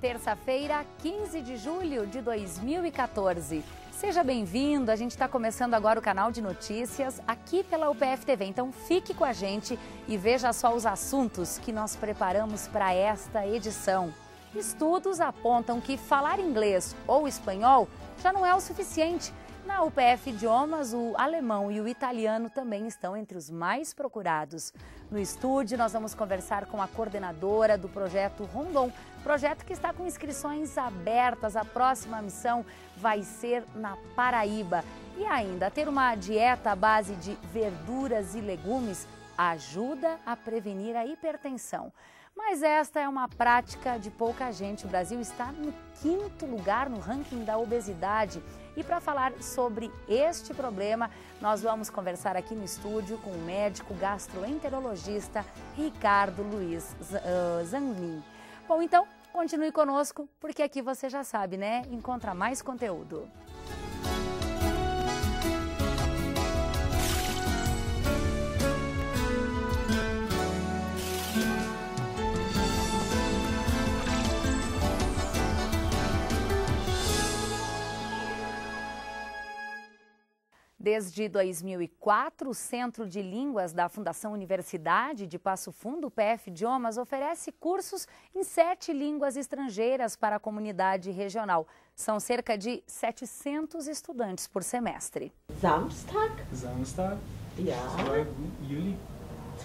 Terça-feira, 15 de julho de 2014. Seja bem-vindo, a gente está começando agora o canal de notícias aqui pela UPF TV. Então fique com a gente e veja só os assuntos que nós preparamos para esta edição. Estudos apontam que falar inglês ou espanhol já não é o suficiente na UPF Idiomas, o alemão e o italiano também estão entre os mais procurados. No estúdio, nós vamos conversar com a coordenadora do projeto Rondon, projeto que está com inscrições abertas. A próxima missão vai ser na Paraíba. E ainda, ter uma dieta à base de verduras e legumes ajuda a prevenir a hipertensão. Mas esta é uma prática de pouca gente. O Brasil está no quinto lugar no ranking da obesidade. E para falar sobre este problema, nós vamos conversar aqui no estúdio com o médico gastroenterologista Ricardo Luiz Zanlin. Bom, então, continue conosco, porque aqui você já sabe, né? Encontra mais conteúdo. Desde 2004, o Centro de Línguas da Fundação Universidade de Passo Fundo, PF Idiomas, oferece cursos em sete línguas estrangeiras para a comunidade regional. São cerca de 700 estudantes por semestre. Samstag? Samstag. Ja. 2. Juli.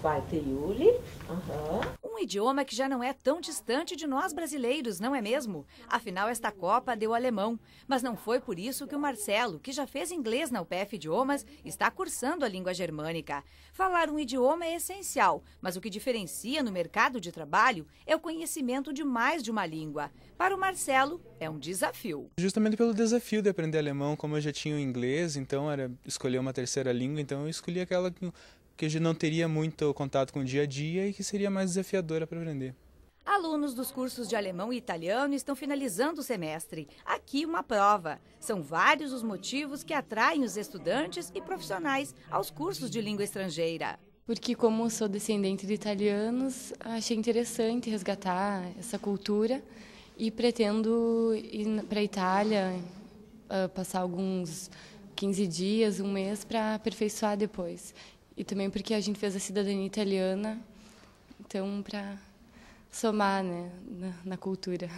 2. Juli. Uhum um idioma que já não é tão distante de nós brasileiros, não é mesmo? Afinal, esta Copa deu alemão. Mas não foi por isso que o Marcelo, que já fez inglês na UPF Idiomas, está cursando a língua germânica. Falar um idioma é essencial, mas o que diferencia no mercado de trabalho é o conhecimento de mais de uma língua. Para o Marcelo, é um desafio. Justamente pelo desafio de aprender alemão, como eu já tinha o inglês, então era escolher uma terceira língua, então eu escolhi aquela que que a gente não teria muito contato com o dia a dia e que seria mais desafiadora para aprender. Alunos dos cursos de alemão e italiano estão finalizando o semestre. Aqui uma prova. São vários os motivos que atraem os estudantes e profissionais aos cursos de língua estrangeira. Porque como sou descendente de italianos, achei interessante resgatar essa cultura e pretendo ir para a Itália, ah, passar alguns 15 dias, um mês para aperfeiçoar depois e também porque a gente fez a cidadania italiana, então para somar né, na, na cultura.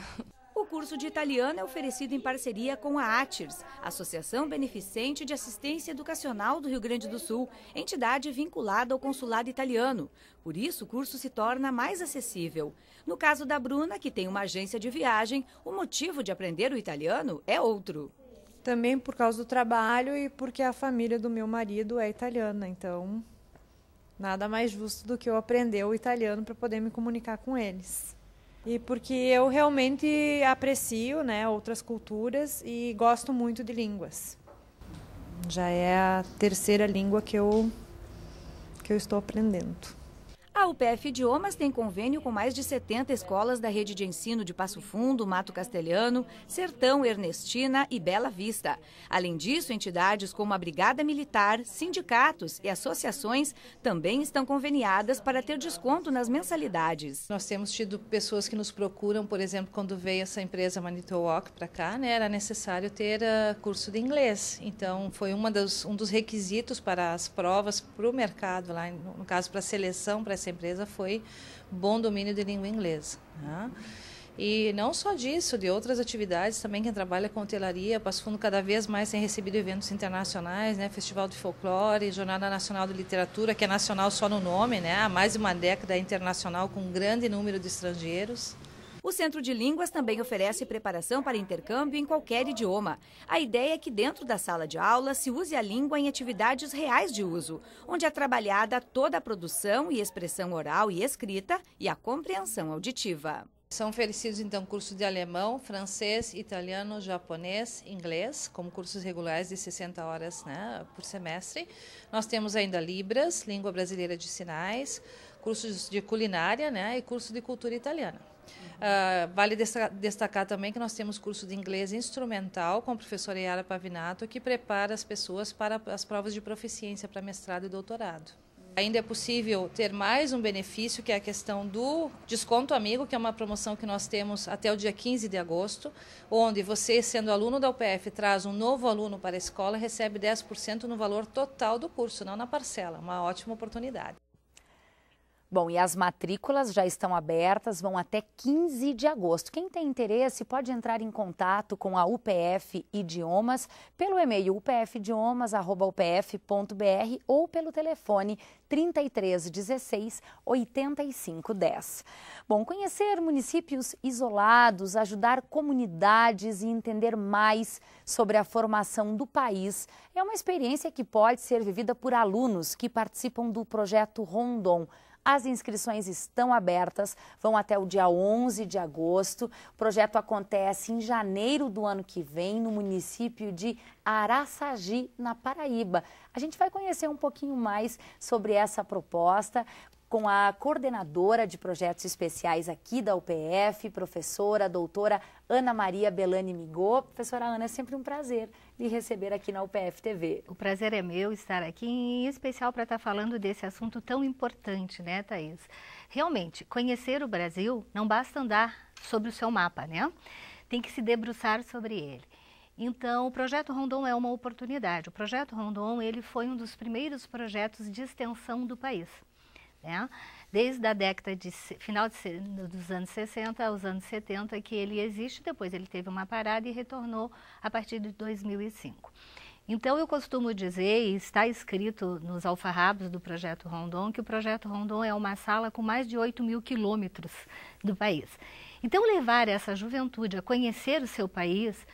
O curso de italiano é oferecido em parceria com a ATIRS, Associação Beneficente de Assistência Educacional do Rio Grande do Sul, entidade vinculada ao consulado italiano. Por isso, o curso se torna mais acessível. No caso da Bruna, que tem uma agência de viagem, o motivo de aprender o italiano é outro. Também por causa do trabalho e porque a família do meu marido é italiana, então Nada mais justo do que eu aprender o italiano para poder me comunicar com eles. E porque eu realmente aprecio né, outras culturas e gosto muito de línguas. Já é a terceira língua que eu, que eu estou aprendendo. A UPF Idiomas tem convênio com mais de 70 escolas da rede de ensino de Passo Fundo, Mato Castelhano, Sertão, Ernestina e Bela Vista. Além disso, entidades como a Brigada Militar, sindicatos e associações também estão conveniadas para ter desconto nas mensalidades. Nós temos tido pessoas que nos procuram, por exemplo, quando veio essa empresa Manitowoc para cá, né, era necessário ter uh, curso de inglês. Então, foi uma das, um dos requisitos para as provas para o mercado, lá, no caso, para a seleção, para essa empresa foi bom domínio de língua inglesa. Né? E não só disso, de outras atividades também, quem trabalha com hotelaria, Passo Fundo cada vez mais tem recebido eventos internacionais, né? Festival de Folclore, Jornada Nacional de Literatura, que é nacional só no nome, né? Há mais de uma década internacional com um grande número de estrangeiros. O Centro de Línguas também oferece preparação para intercâmbio em qualquer idioma. A ideia é que dentro da sala de aula se use a língua em atividades reais de uso, onde é trabalhada toda a produção e expressão oral e escrita e a compreensão auditiva. São oferecidos então cursos de alemão, francês, italiano, japonês, inglês, como cursos regulares de 60 horas né, por semestre. Nós temos ainda Libras, língua brasileira de sinais, cursos de culinária né, e curso de cultura italiana. Uh, vale destacar também que nós temos curso de inglês instrumental com a professora Yara Pavinato, que prepara as pessoas para as provas de proficiência para mestrado e doutorado. Ainda é possível ter mais um benefício, que é a questão do desconto amigo, que é uma promoção que nós temos até o dia 15 de agosto, onde você, sendo aluno da UPF, traz um novo aluno para a escola, recebe 10% no valor total do curso, não na parcela. Uma ótima oportunidade. Bom, e as matrículas já estão abertas, vão até 15 de agosto. Quem tem interesse pode entrar em contato com a UPF Idiomas pelo e-mail upfidiomas.upf.br ou pelo telefone 3316 8510. Bom, conhecer municípios isolados, ajudar comunidades e entender mais sobre a formação do país é uma experiência que pode ser vivida por alunos que participam do projeto Rondon. As inscrições estão abertas, vão até o dia 11 de agosto. O projeto acontece em janeiro do ano que vem, no município de Araçagi, na Paraíba. A gente vai conhecer um pouquinho mais sobre essa proposta com a coordenadora de projetos especiais aqui da UPF, professora, doutora Ana Maria Belani Migô. Professora Ana, é sempre um prazer lhe receber aqui na UPF TV. O prazer é meu estar aqui, em especial para estar tá falando desse assunto tão importante, né, Thaís? Realmente, conhecer o Brasil não basta andar sobre o seu mapa, né? Tem que se debruçar sobre ele. Então, o Projeto Rondon é uma oportunidade. O Projeto Rondon ele foi um dos primeiros projetos de extensão do país. Né? desde a década de final de, dos anos 60 aos anos 70 que ele existe, depois ele teve uma parada e retornou a partir de 2005. Então, eu costumo dizer, e está escrito nos alfarrabos do Projeto Rondon, que o Projeto Rondon é uma sala com mais de 8 mil quilômetros do país. Então, levar essa juventude a conhecer o seu país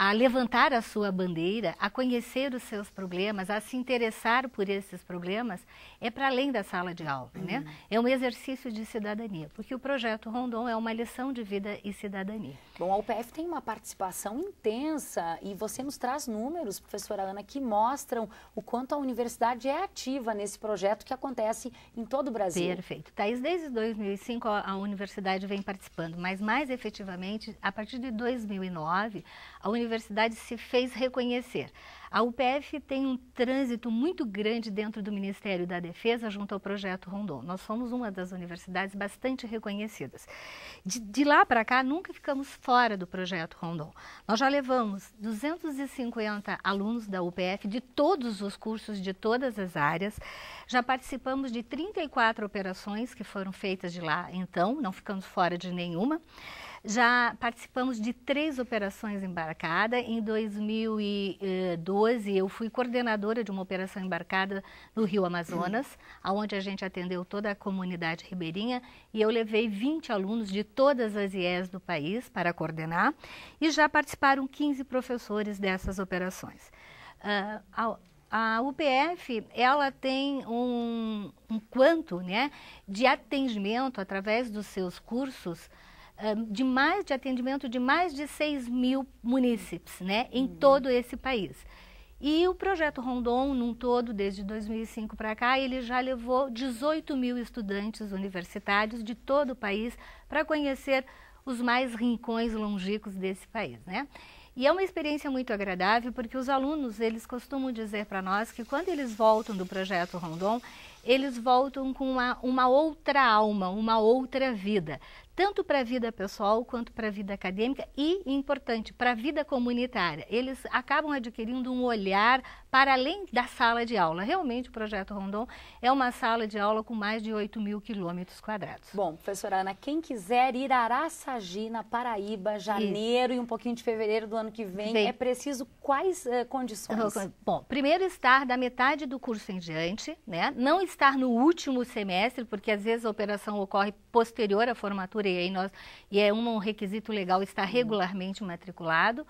a levantar a sua bandeira, a conhecer os seus problemas, a se interessar por esses problemas, é para além da sala de aula, né? uhum. né? É um exercício de cidadania, porque o projeto Rondon é uma lição de vida e cidadania. Bom, a UPF tem uma participação intensa e você nos traz números, professora Ana, que mostram o quanto a universidade é ativa nesse projeto que acontece em todo o Brasil. Perfeito. Thais, desde 2005 a universidade vem participando, mas mais efetivamente, a partir de 2009, a universidade universidade se fez reconhecer. A UPF tem um trânsito muito grande dentro do Ministério da Defesa junto ao projeto Rondon. Nós somos uma das universidades bastante reconhecidas. De, de lá para cá, nunca ficamos fora do projeto Rondon. Nós já levamos 250 alunos da UPF de todos os cursos, de todas as áreas. Já participamos de 34 operações que foram feitas de lá então, não ficamos fora de nenhuma. Já participamos de três operações embarcada. Em 2012, eu fui coordenadora de uma operação embarcada no Rio Amazonas, aonde onde a gente atendeu toda a comunidade ribeirinha e eu levei 20 alunos de todas as IES do país para coordenar e já participaram 15 professores dessas operações. Uh, a, a UPF ela tem um, um quanto né, de atendimento através dos seus cursos de mais de atendimento de mais de 6 mil munícipes, né, em uhum. todo esse país. E o projeto Rondon, num todo, desde 2005 para cá, ele já levou 18 mil estudantes universitários de todo o país para conhecer os mais rincões longíquos desse país, né? E é uma experiência muito agradável porque os alunos, eles costumam dizer para nós que quando eles voltam do projeto Rondon, eles voltam com uma, uma outra alma, uma outra vida tanto para a vida pessoal quanto para a vida acadêmica e, importante, para a vida comunitária. Eles acabam adquirindo um olhar para além da sala de aula. Realmente, o Projeto Rondon é uma sala de aula com mais de 8 mil quilômetros quadrados. Bom, professora Ana, quem quiser ir a Araçagi, na Paraíba, janeiro Isso. e um pouquinho de fevereiro do ano que vem, é preciso quais uh, condições? Bom, primeiro estar da metade do curso em diante, né? não estar no último semestre, porque às vezes a operação ocorre posterior à formatura e, aí nós, e é um requisito legal estar uhum. regularmente matriculado.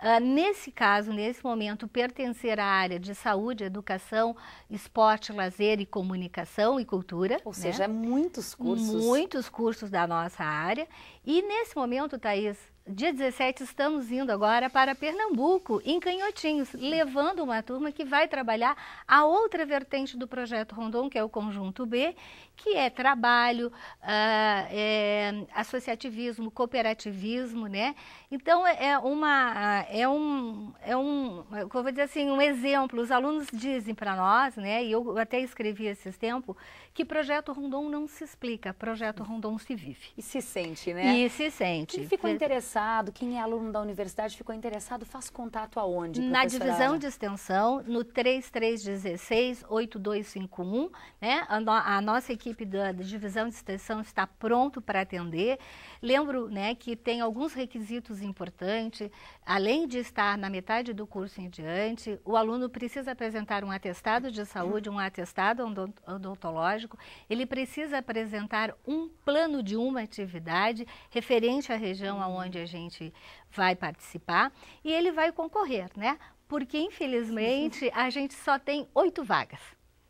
Uh, nesse caso, nesse momento, pertencer à área de saúde, educação, esporte, lazer e comunicação e cultura. Ou né? seja, é muitos cursos. Muitos cursos da nossa área. E nesse momento, Thaís, dia 17, estamos indo agora para Pernambuco, em Canhotinhos, levando uma turma que vai trabalhar a outra vertente do projeto Rondon, que é o Conjunto B, que é trabalho, uh, é, associativismo, cooperativismo, né? Então, é, é, uma, é um, é um, eu vou dizer assim, um exemplo. Os alunos dizem para nós, né, e eu até escrevi esses tempos, que projeto Rondon não se explica, projeto uhum. Rondon se vive. E se sente, né? E se sente. E ficou interessante interessado, quem é aluno da universidade ficou interessado, faz contato aonde? Na divisão Ana? de extensão, no 3316-8251, né? A, no, a, nossa equipe da, da divisão de extensão está pronto para atender. Lembro né, que tem alguns requisitos importantes, além de estar na metade do curso em diante, o aluno precisa apresentar um atestado de saúde, um atestado odontológico, ele precisa apresentar um plano de uma atividade referente à região hum. aonde a gente vai participar e ele vai concorrer, né? Porque, infelizmente, a gente só tem oito vagas.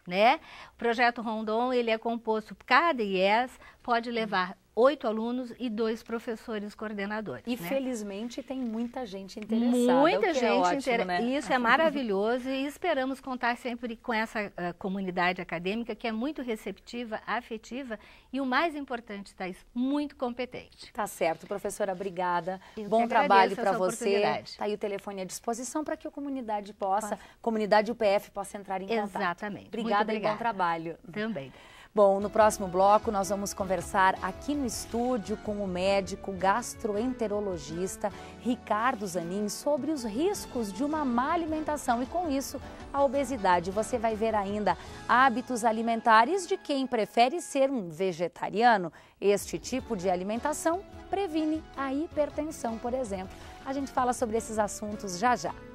Né? O projeto Rondon ele é composto, cada IES pode levar oito alunos e dois professores coordenadores. E né? felizmente tem muita gente interessada. Muita é gente é né? Isso é maravilhoso e esperamos contar sempre com essa uh, comunidade acadêmica que é muito receptiva, afetiva e o mais importante, Thais, muito competente. Tá certo, professora, obrigada. Eu Bom trabalho para você. Está aí o telefone à disposição para que a comunidade possa, possa, comunidade UPF possa entrar em contato. Exatamente. Obrigada, obrigada. e bom trabalho. Também. Bom, no próximo bloco nós vamos conversar aqui no estúdio com o médico gastroenterologista Ricardo Zanin sobre os riscos de uma má alimentação e com isso a obesidade. Você vai ver ainda hábitos alimentares de quem prefere ser um vegetariano. Este tipo de alimentação previne a hipertensão, por exemplo. A gente fala sobre esses assuntos já já.